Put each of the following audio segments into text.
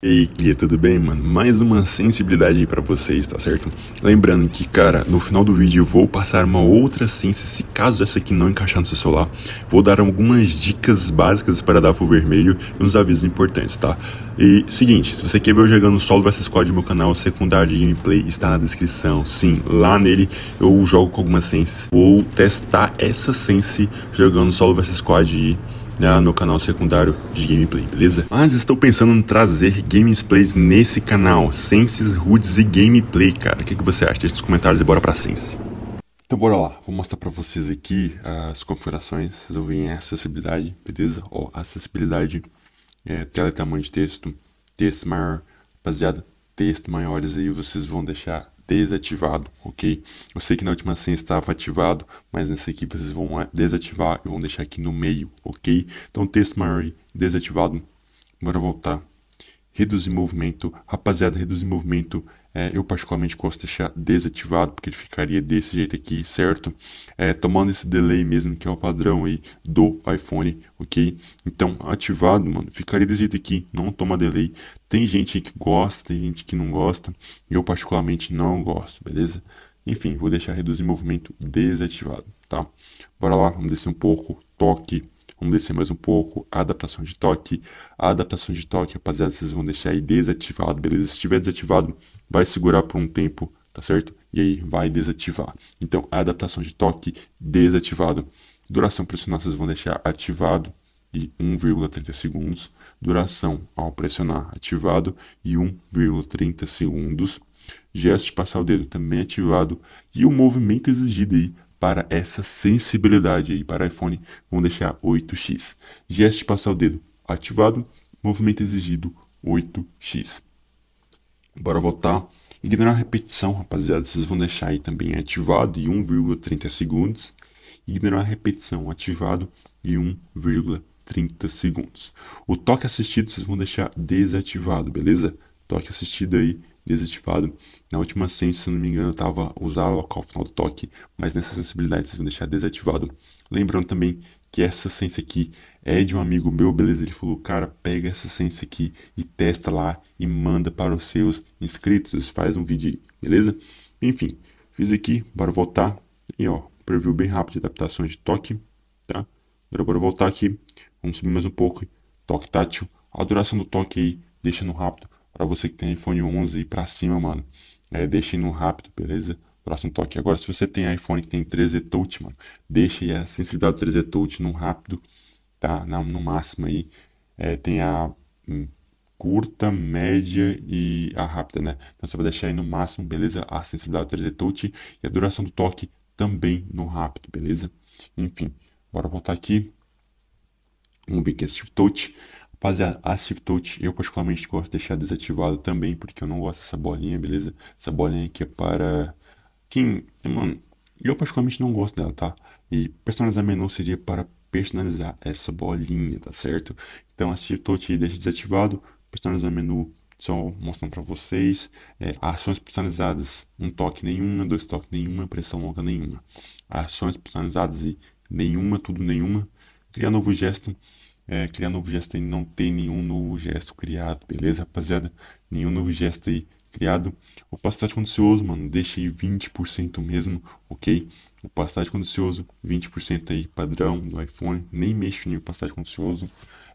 Ei, Clia, tudo bem, mano? Mais uma sensibilidade aí pra vocês, tá certo? Lembrando que, cara, no final do vídeo eu vou passar uma outra sense, se caso essa aqui não encaixar no seu celular, vou dar algumas dicas básicas para dar full vermelho e uns avisos importantes, tá? E, seguinte, se você quer ver eu jogando solo versus squad no meu canal, secundário de gameplay está na descrição. Sim, lá nele eu jogo com algumas senses. Vou testar essa sense jogando solo versus squad e né, no canal secundário de gameplay, beleza? Mas estou pensando em trazer gameplays nesse canal, senses, hoods e gameplay, cara. O que, que você acha? Deixa nos comentários e bora pra sense. Então bora lá, vou mostrar para vocês aqui as configurações, vocês ouvem acessibilidade, beleza? Ó, acessibilidade, é, tela e tamanho de texto, texto maior, rapaziada, texto maiores aí vocês vão deixar desativado, ok? Eu sei que na última senha estava ativado, mas nessa aqui vocês vão desativar e vão deixar aqui no meio, ok? Então, texto maior desativado. Bora voltar. Reduzir movimento. Rapaziada, reduzir movimento é, eu particularmente gosto de deixar desativado, porque ele ficaria desse jeito aqui, certo? É, tomando esse delay mesmo, que é o padrão aí do iPhone, ok? Então, ativado, mano, ficaria desse jeito aqui, não toma delay. Tem gente que gosta, tem gente que não gosta. Eu particularmente não gosto, beleza? Enfim, vou deixar reduzir movimento desativado, tá? Bora lá, vamos descer um pouco, toque Vamos descer mais um pouco, adaptação de toque. A adaptação de toque, rapaziada, vocês vão deixar aí desativado, beleza? Se estiver desativado, vai segurar por um tempo, tá certo? E aí vai desativar. Então, a adaptação de toque desativado. Duração pressionar, vocês vão deixar ativado e 1,30 segundos. Duração ao pressionar ativado e 1,30 segundos. Gesto de passar o dedo também ativado. E o movimento exigido aí para essa sensibilidade aí para iPhone, vamos deixar 8x. Gesto passar o dedo ativado, movimento exigido 8x. Bora voltar. Ignorar a repetição, rapaziada, vocês vão deixar aí também ativado e 1,30 segundos. Ignorar a repetição ativado e 1,30 segundos. O toque assistido vocês vão deixar desativado, beleza? Toque assistido aí desativado. Na última sense, se não me engano, estava usar o local final do toque, mas nessa sensibilidade vocês vão deixar desativado. Lembrando também que essa sense aqui é de um amigo meu, beleza? Ele falou, cara, pega essa sense aqui e testa lá e manda para os seus inscritos, faz um vídeo aí, beleza? Enfim, fiz aqui, bora voltar e ó, preview bem rápido de adaptações de toque, tá? Agora bora voltar aqui, vamos subir mais um pouco, toque tátil, a duração do toque aí, deixa no rápido, para você que tem iPhone 11 e para cima, mano, é, deixa no rápido, beleza? Próximo toque. Agora, se você tem iPhone que tem 13 touch, mano, deixa aí a sensibilidade do 13 touch no rápido, tá? no máximo aí. É, tem a hum, curta, média e a rápida, né? Então você vai deixar aí no máximo, beleza? A sensibilidade do Touch e a duração do toque também no rápido, beleza? Enfim, bora voltar aqui. Vamos ver que é Shift Touch. Rapaziada, Active Touch eu particularmente gosto de deixar desativado também, porque eu não gosto dessa bolinha, beleza? Essa bolinha aqui é para quem, mano, eu particularmente não gosto dela, tá? E personalizar menu seria para personalizar essa bolinha, tá certo? Então, Active Touch deixa desativado, personalizar menu só mostrando para vocês, é, ações personalizadas, um toque nenhuma, dois toques nenhuma, pressão longa nenhuma. Ações personalizadas e nenhuma, tudo nenhuma. Criar novo gesto, é, criar novo gesto aí. Não tem nenhum novo gesto criado, beleza, rapaziada? Nenhum novo gesto aí criado. Opacidade condicioso, mano, deixa aí 20% mesmo, ok? Opacidade condicioso, 20% aí, padrão do iPhone. Nem mexo em opacidade condicioso.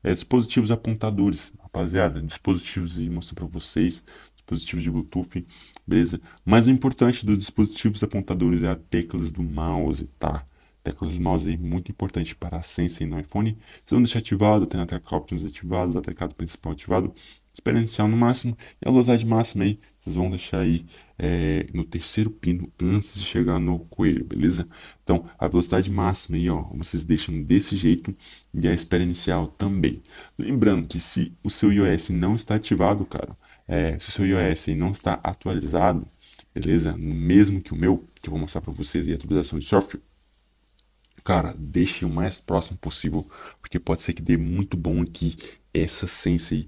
É, dispositivos apontadores, rapaziada. Dispositivos aí, mostro pra vocês. Dispositivos de Bluetooth, beleza? Mas o importante dos dispositivos apontadores é a teclas do mouse, tá? teclas do mouse aí, muito importante para a Sensei no iPhone. Vocês vão deixar ativado, tem a tecla Options ativado, a tecla principal ativado, experiencial no máximo e a velocidade máxima aí, vocês vão deixar aí é, no terceiro pino antes de chegar no coelho, beleza? Então, a velocidade máxima aí, ó, vocês deixam desse jeito e a experiencial também. Lembrando que se o seu iOS não está ativado, cara, é, se o seu iOS não está atualizado, beleza? Mesmo que o meu, que eu vou mostrar para vocês aí, a atualização de software, cara, deixe o mais próximo possível, porque pode ser que dê muito bom aqui essa Sensei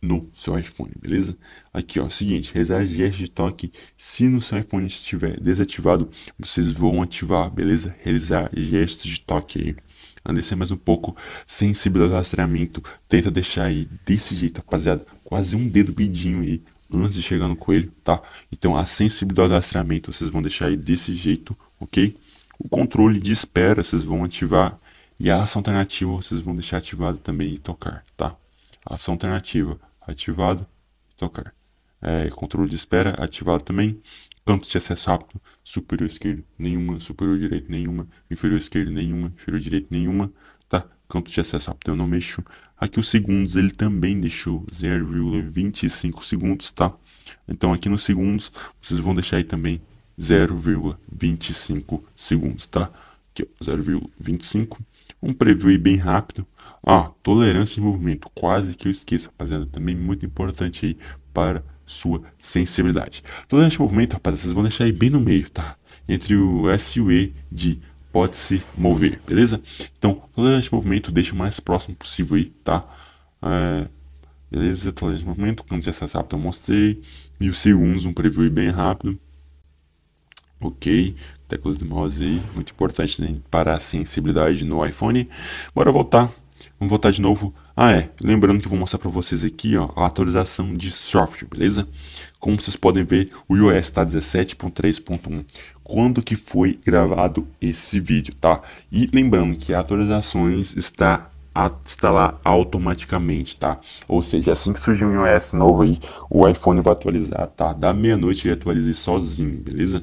no seu iPhone, beleza? Aqui, ó, é seguinte, realizar gesto de toque, se no seu iPhone estiver desativado, vocês vão ativar, beleza? Realizar gestos de toque aí. Andecer mais um pouco, sensibilidade ao rastreamento, tenta deixar aí desse jeito, rapaziada, quase um dedo bidinho aí, antes de chegar no coelho, tá? Então, a sensibilidade do rastreamento vocês vão deixar aí desse jeito, ok? o controle de espera vocês vão ativar e a ação alternativa vocês vão deixar ativado também e tocar, tá? Ação alternativa ativado e tocar. É, controle de espera ativado também. canto de acesso rápido, superior esquerdo nenhuma, superior direito nenhuma, inferior esquerdo nenhuma, inferior direito nenhuma, tá? canto de acesso rápido eu não mexo. Aqui os segundos ele também deixou 0,25 segundos, tá? Então aqui nos segundos vocês vão deixar aí também 0,25 segundos, tá? Aqui, 0,25. Um preview aí bem rápido. Ah, tolerância de movimento, quase que eu esqueço, rapaziada. Também muito importante aí para sua sensibilidade. Tolerância de movimento, rapaziada, vocês vão deixar aí bem no meio, tá? Entre o S e o E de pode se mover, beleza? Então, tolerância de movimento, deixa o mais próximo possível aí, tá? É, beleza, tolerância de movimento, quando de acesso rápido eu mostrei. Mil segundos, um preview bem rápido. Ok, teclas de mouse aí, muito importante né, para a sensibilidade no iPhone. Bora voltar, vamos voltar de novo. Ah é, lembrando que eu vou mostrar para vocês aqui ó, a atualização de software, beleza? Como vocês podem ver, o iOS está 17.3.1 quando que foi gravado esse vídeo, tá? E lembrando que atualizações está a instalar automaticamente, tá? Ou seja, assim que surgir um iOS novo aí, o iPhone vai atualizar, tá? Da meia-noite ele atualiza sozinho, beleza?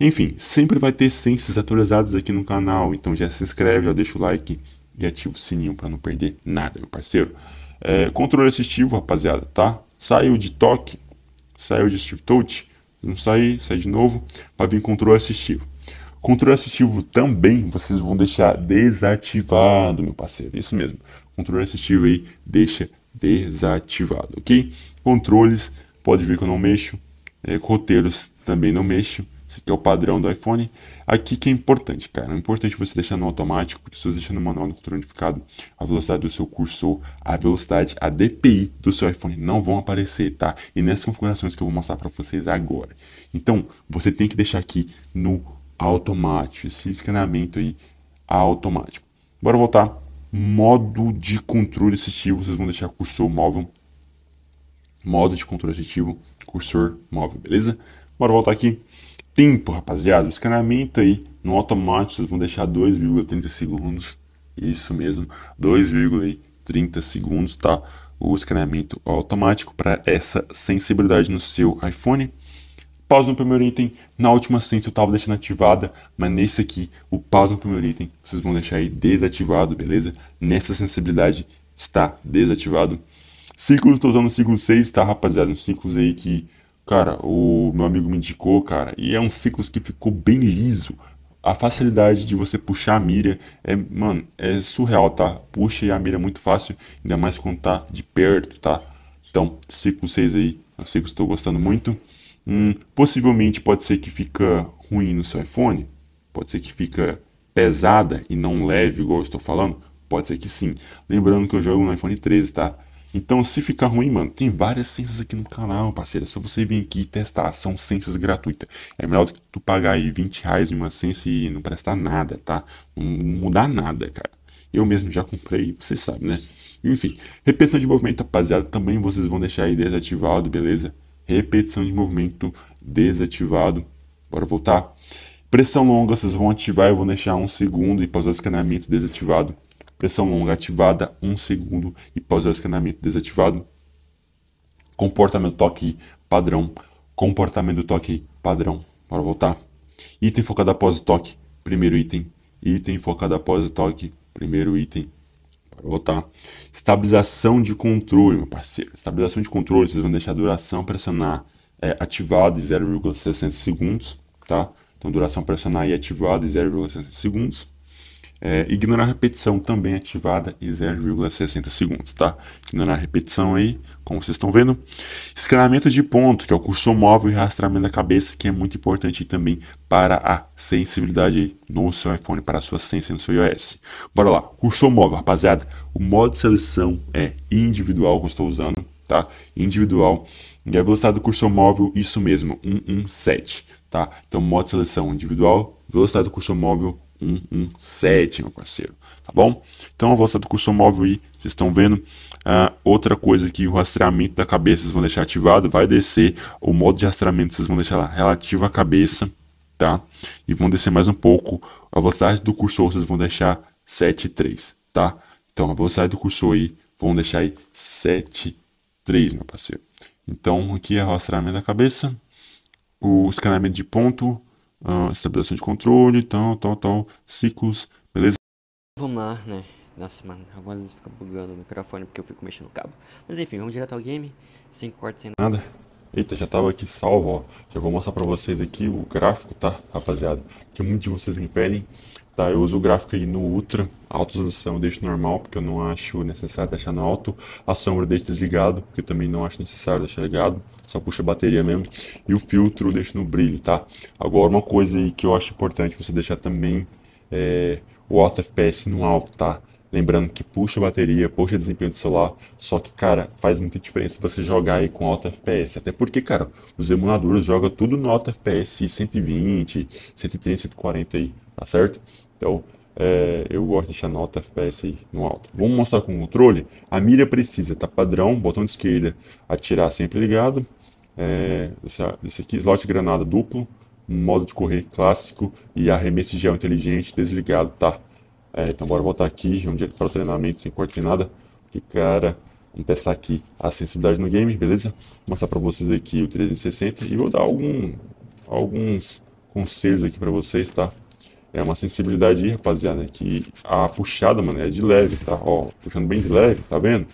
Enfim, sempre vai ter ciências atualizadas aqui no canal, então já se inscreve, já deixa o like e ativa o sininho para não perder nada, meu parceiro. É, controle assistivo, rapaziada, tá? Saiu de toque, saiu de Steve Touch, não sair, sai de novo, para vir controle assistivo. Controle assistivo também vocês vão deixar desativado, meu parceiro, isso mesmo. Controle assistivo aí deixa desativado, ok? Controles, pode ver que eu não mexo, é, roteiros também não mexo que é o padrão do iPhone. Aqui que é importante, cara. É importante você deixar no automático, porque se você deixar no manual no controle a velocidade do seu cursor, a velocidade, a DPI do seu iPhone não vão aparecer, tá? E nessas configurações que eu vou mostrar para vocês agora. Então, você tem que deixar aqui no automático, esse escaneamento aí automático. Bora voltar. Modo de controle assistivo, vocês vão deixar cursor móvel. Modo de controle assistivo, cursor móvel, beleza? Bora voltar aqui tempo, rapaziada. O escaneamento aí no automático vão deixar 2,30 segundos. Isso mesmo, 2,30 segundos, tá? O escaneamento automático para essa sensibilidade no seu iPhone. Pausa no primeiro item, na última sense eu estava deixando ativada, mas nesse aqui, o pausa no primeiro item, vocês vão deixar aí desativado, beleza? Nessa sensibilidade está desativado. Ciclos, estou usando o ciclo 6, tá, rapaziada? Um ciclos aí que Cara, o meu amigo me indicou, cara, e é um ciclos que ficou bem liso. A facilidade de você puxar a mira é, mano, é surreal, tá? Puxa a mira é muito fácil, ainda mais quando tá de perto, tá? Então, ciclo 6 aí, é eu sei que estou gostando muito. Hum, possivelmente pode ser que fica ruim no seu iPhone, pode ser que fica pesada e não leve, igual eu estou falando, pode ser que sim. Lembrando que eu jogo no iPhone 13, tá? Então, se ficar ruim, mano, tem várias ciências aqui no canal, parceiro. É só você vir aqui e testar. São ciências gratuitas. É melhor do que tu pagar aí 20 reais em uma ciência e não prestar nada, tá? Não mudar nada, cara. Eu mesmo já comprei, vocês sabem, né? Enfim, repetição de movimento, rapaziada. Também vocês vão deixar aí desativado, beleza? Repetição de movimento desativado. Bora voltar. Pressão longa, vocês vão ativar, eu vou deixar um segundo e pausar o escaneamento desativado pressão longa ativada, 1 um segundo, e pós-escanamento desativado. Comportamento toque padrão, comportamento toque padrão. Bora voltar. Item focado após o toque, primeiro item. Item focado após o toque, primeiro item. Bora voltar. Estabilização de controle, meu parceiro. Estabilização de controle, vocês vão deixar a duração pressionar é, ativada em 0,60 segundos, tá? Então, duração pressionar e ativada em 0,60 segundos é, ignorar repetição também ativada e 0,60 segundos, tá? Ignorar repetição aí, como vocês estão vendo. Escaneamento de ponto, que é o cursor móvel e rastreamento da cabeça, que é muito importante também para a sensibilidade aí no seu iPhone, para a sua sensibilidade no seu iOS. Bora lá, cursor móvel, rapaziada. O modo de seleção é individual que eu estou usando, tá? Individual. E a velocidade do cursor móvel, isso mesmo, 117, tá? Então, modo de seleção individual, velocidade do cursor móvel, 117, hum, meu hum. parceiro. Tá bom? Então, a velocidade do cursor móvel aí, vocês estão vendo. a ah, outra coisa que o rastreamento da cabeça vocês vão deixar ativado, vai descer. O modo de rastreamento vocês vão deixar lá, relativo à cabeça, tá? E vão descer mais um pouco. A velocidade do cursor vocês vão deixar 7,3, tá? Então, a velocidade do cursor aí, vão deixar aí 7,3, meu parceiro. Então, aqui é o rastreamento da cabeça, o escaneamento de ponto, uh, ah, estabilização de controle, tal, tal, tal, ciclos, beleza? Vamos lá, né? Nossa, mano, algumas vezes fica bugando o microfone porque eu fico mexendo no cabo. Mas enfim, vamos direto ao game, sem corte, sem nada. Eita, já tava aqui salvo, ó. Já vou mostrar pra vocês aqui o gráfico, tá, rapaziada? Que muitos de vocês me pedem, tá? Eu uso o gráfico aí no Ultra, alta resolução eu deixo normal, porque eu não acho necessário deixar no alto. A sombra eu deixo desligado, porque também não acho necessário deixar ligado só puxa a bateria mesmo. E o filtro deixa no brilho, tá? Agora, uma coisa aí que eu acho importante você deixar também é o alto FPS no alto, tá? Lembrando que puxa a bateria, puxa o desempenho do celular, só que, cara, faz muita diferença você jogar aí com alto FPS. Até porque, cara, os emuladores jogam tudo no alto FPS 120, 130, 140 aí, tá certo? Então, é, eu gosto de deixar nota FPS aí no alto. Vamos mostrar com o controle? A mira precisa, tá padrão, botão de esquerda atirar sempre ligado, é, esse aqui, slot granada duplo, modo de correr clássico e arremesso de gel inteligente desligado, tá? É, então bora voltar aqui, um dia é para treinamento, sem corte nem nada. Que cara, vamos testar aqui a sensibilidade no game, beleza? Vou mostrar para vocês aqui o 360 e vou dar algum, alguns conselhos aqui para vocês, tá? É uma sensibilidade, rapaziada, que a puxada, mano, é de leve, tá? Ó, puxando bem de leve, tá vendo?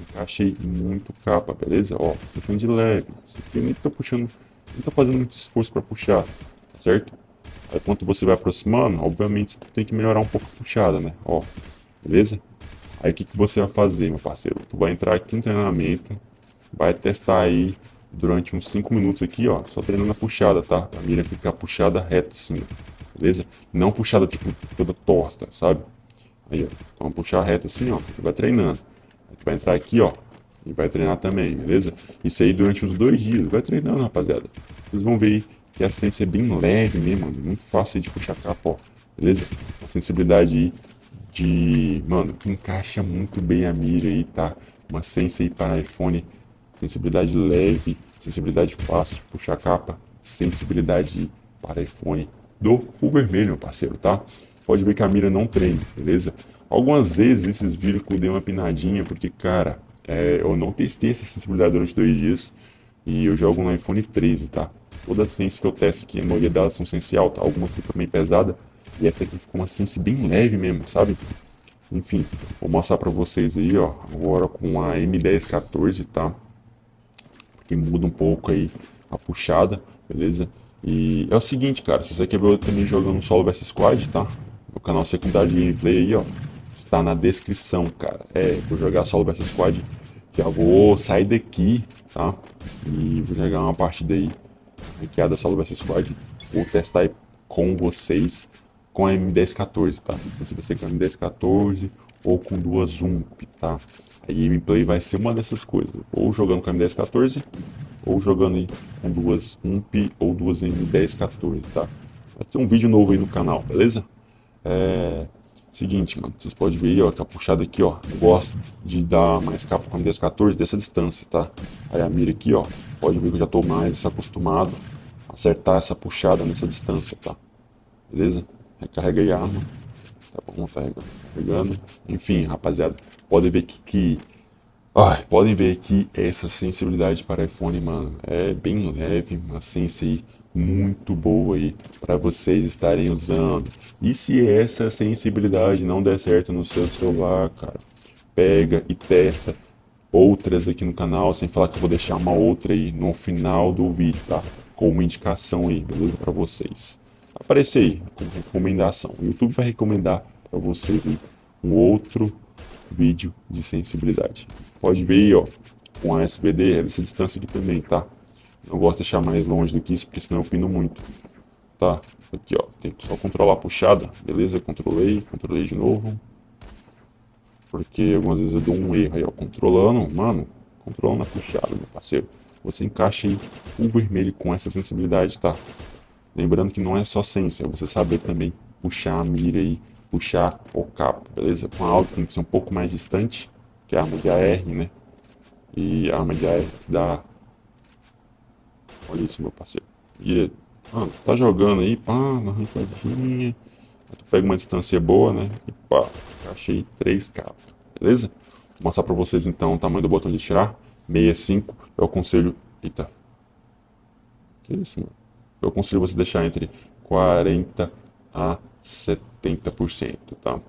encaixei muito capa, beleza? Ó, puxando de leve, você aqui nem tô puxando, nem tô fazendo muito esforço para puxar, tá certo? Aí quando você vai aproximando, obviamente você tem que melhorar um pouco a puxada, né? Ó, beleza? Aí o que, que você vai fazer, meu parceiro? Tu vai entrar aqui em treinamento, vai testar aí durante uns 5 minutos aqui, ó, só treinando a puxada, tá? Pra mira ficar puxada reta assim, beleza? Não puxada, tipo, toda torta, sabe? Aí, ó, então puxar reta assim, ó, vai treinando vai entrar aqui, ó, e vai treinar também, beleza? Isso aí durante os dois dias. Vai treinando, rapaziada. Vocês vão ver aí que a assistência é bem leve mesmo, mano. Muito fácil de puxar capa, ó. Beleza? A sensibilidade aí de... Mano, que encaixa muito bem a mira aí, tá? Uma sense aí para iPhone. Sensibilidade leve, sensibilidade fácil de puxar capa. Sensibilidade para iPhone do full vermelho, meu parceiro, tá? Pode ver que a mira não treina beleza? Algumas vezes esses vírus que eu dei uma pinadinha, porque, cara, é, eu não testei essa sensibilidade durante dois dias e eu jogo no iPhone 13, tá? Todas as sense que eu testo aqui, a maioria delas são sense alta. Tá? Alguma fica meio pesada e essa aqui ficou uma sense bem leve mesmo, sabe? Enfim, vou mostrar pra vocês aí, ó, agora com a M1014, tá? Porque muda um pouco aí a puxada, beleza? E é o seguinte, cara, se você quer ver eu também jogando solo versus squad, tá? No canal secundário de gameplay aí, ó, está na descrição, cara. É, vou jogar solo vs squad. Já vou sair daqui, tá? E vou jogar uma partida aí, ranqueada solo vs squad. Vou testar aí com vocês com a M1014, tá? Não sei se você com a M1014 ou com duas UMP, tá? A gameplay vai ser uma dessas coisas. Ou jogando com a M1014, ou jogando aí com duas UMP ou duas M1014, tá? Vai ser um vídeo novo aí no canal, beleza? É... Seguinte, mano, vocês podem ver aí, ó, tá puxado aqui, ó. Eu gosto de dar mais capa com a 1014 dessa distância, tá? Aí a mira aqui, ó, pode ver que eu já tô mais acostumado a acertar essa puxada nessa distância, tá? Beleza? Recarrega aí a arma. Tá bom, tá carregando. Enfim, rapaziada, podem ver que... que... podem ver que essa sensibilidade para iPhone, mano, é bem leve, uma sense aí muito boa aí para vocês estarem usando. E se essa sensibilidade não der certo no seu celular, cara, pega e testa outras aqui no canal, sem falar que eu vou deixar uma outra aí no final do vídeo, tá? Com uma indicação aí, beleza? Para vocês. Aparece aí, como recomendação. O YouTube vai recomendar para vocês aí um outro vídeo de sensibilidade. Pode ver aí, ó, com a SVD, essa distância aqui também, tá? Eu gosto de deixar mais longe do que isso, porque senão eu pino muito. Tá? Aqui, ó. Tem que só controlar a puxada. Beleza? Controlei. Controlei de novo. Porque algumas vezes eu dou um erro aí, ó. Controlando. Mano, controlando a puxada, meu parceiro. Você encaixa aí o vermelho com essa sensibilidade, tá? Lembrando que não é só senso, é você saber também puxar a mira aí, puxar o capo, beleza? Com a alta tem que ser um pouco mais distante, que é a arma de AR, né? E a arma de AR dá Olha isso, meu parceiro. E, mano, ah, você tá jogando aí, pá, uma arrancadinha. Aí tu pega uma distância boa, né? E pá, achei 3K. Beleza? Vou mostrar pra vocês então o tamanho do botão de tirar. 65. Eu aconselho. Eita. Que isso, mano? Eu aconselho você deixar entre 40 a 70%, tá?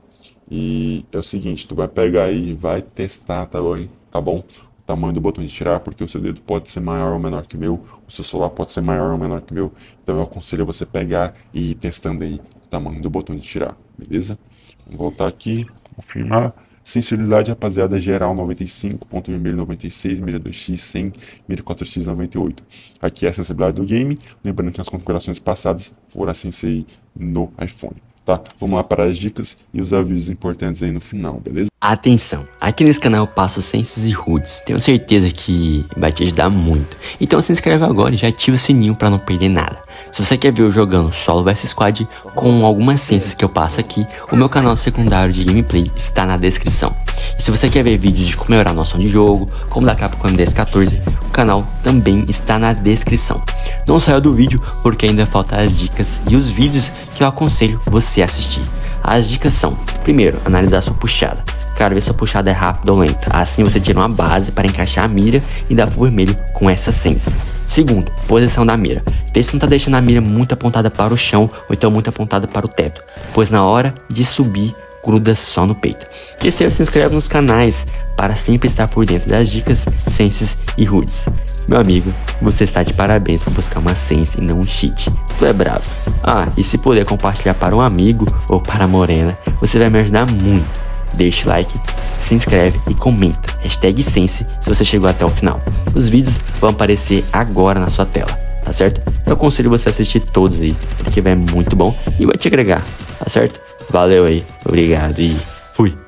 E é o seguinte, tu vai pegar aí e vai testar, tá bom? Tá bom? tamanho do botão de tirar, porque o seu dedo pode ser maior ou menor que o meu, o seu celular pode ser maior ou menor que o meu. Então eu aconselho você pegar e ir testando aí o tamanho do botão de tirar, beleza? Vou voltar aqui, confirmar. Sensibilidade, rapaziada, geral 95, 96, 2x 100, 4x 98. Aqui é a sensibilidade do game, lembrando que as configurações passadas foram a assim, sensei no iPhone, tá? Vamos lá para as dicas e os avisos importantes aí no final, beleza? Atenção, aqui nesse canal eu passo senses e roots, tenho certeza que vai te ajudar muito. Então se inscreve agora e já ativa o sininho para não perder nada. Se você quer ver eu jogando solo vs squad com algumas senses que eu passo aqui, o meu canal secundário de gameplay está na descrição. E se você quer ver vídeos de como melhorar a noção de jogo, como dar capa com MDS14, o canal também está na descrição. Não saia do vídeo porque ainda faltam as dicas e os vídeos que eu aconselho você a assistir. As dicas são, primeiro, analisar sua puxada. Claro, ver se a puxada é rápida ou lenta. Assim você tira uma base para encaixar a mira e dá vermelho com essa sense. Segundo, posição da mira. Pense não tá deixando a mira muito apontada para o chão ou então muito apontada para o teto, pois na hora de subir gruda só no peito. Terceiro, se inscreve nos canais para sempre estar por dentro das dicas, senses e hoods. Meu amigo, você está de parabéns por buscar uma sense e não um cheat. Tu é bravo. Ah, e se puder compartilhar para um amigo ou para a morena, você vai me ajudar muito deixe like, se inscreve e comenta hashtag Sense se você chegou até o final. Os vídeos vão aparecer agora na sua tela, tá certo? Eu aconselho você a assistir todos aí, porque vai muito bom e vai te agregar, tá certo? Valeu aí, obrigado e fui!